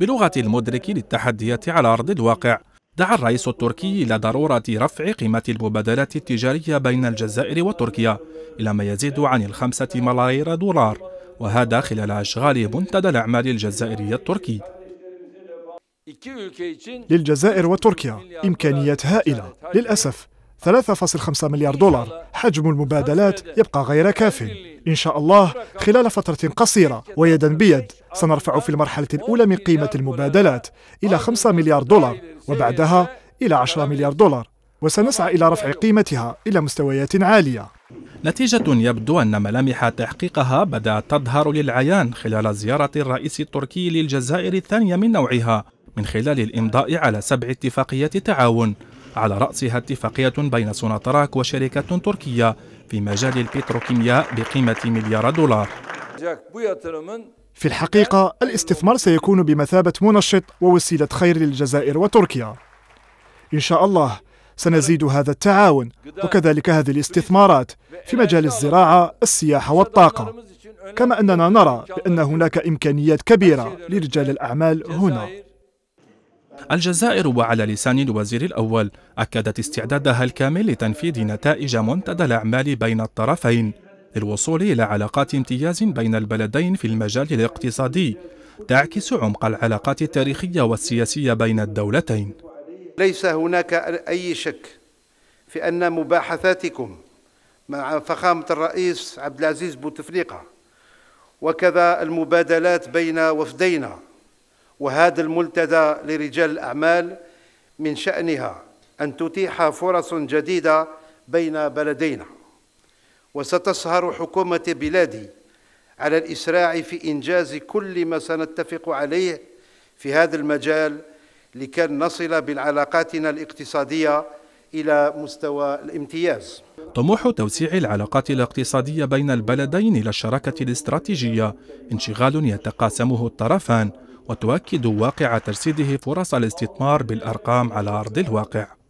بلغة المدرك للتحديات على أرض الواقع دعا الرئيس التركي إلى ضرورة رفع قيمة المبادلات التجارية بين الجزائر وتركيا إلى ما يزيد عن الخمسة ملايير دولار وهذا خلال أشغال منتدى الأعمال الجزائري التركي للجزائر وتركيا إمكانيات هائلة للأسف 3.5 مليار دولار حجم المبادلات يبقى غير كاف إن شاء الله خلال فترة قصيرة ويدا بيد سنرفع في المرحلة الأولى من قيمة المبادلات إلى 5 مليار دولار وبعدها إلى 10 مليار دولار وسنسعى إلى رفع قيمتها إلى مستويات عالية نتيجة يبدو أن ملامح تحقيقها بدأت تظهر للعيان خلال زيارة الرئيس التركي للجزائر الثانية من نوعها من خلال الإمضاء على سبع اتفاقيات تعاون على رأسها اتفاقية بين سوناتراك وشركة تركية في مجال البتروكيمياء بقيمة مليار دولار في الحقيقة الاستثمار سيكون بمثابة منشط ووسيلة خير للجزائر وتركيا إن شاء الله سنزيد هذا التعاون وكذلك هذه الاستثمارات في مجال الزراعة السياحة والطاقة كما أننا نرى بأن هناك إمكانيات كبيرة لرجال الأعمال هنا الجزائر وعلى لسان الوزير الأول أكدت استعدادها الكامل لتنفيذ نتائج منتدى الأعمال بين الطرفين للوصول إلى علاقات امتياز بين البلدين في المجال الاقتصادي تعكس عمق العلاقات التاريخية والسياسية بين الدولتين ليس هناك أي شك في أن مباحثاتكم مع فخامة الرئيس عبد العزيز بوتفليقة وكذا المبادلات بين وفدينا وهذا الملتدى لرجال الأعمال من شأنها أن تتيح فرص جديدة بين بلدينا وستسهر حكومة بلادي على الإسراع في إنجاز كل ما سنتفق عليه في هذا المجال لكي نصل بالعلاقاتنا الاقتصادية إلى مستوى الامتياز طموح توسيع العلاقات الاقتصادية بين البلدين إلى الشراكة الاستراتيجية انشغال يتقاسمه الطرفان وتؤكد واقع تجسيده فرص الاستثمار بالأرقام على أرض الواقع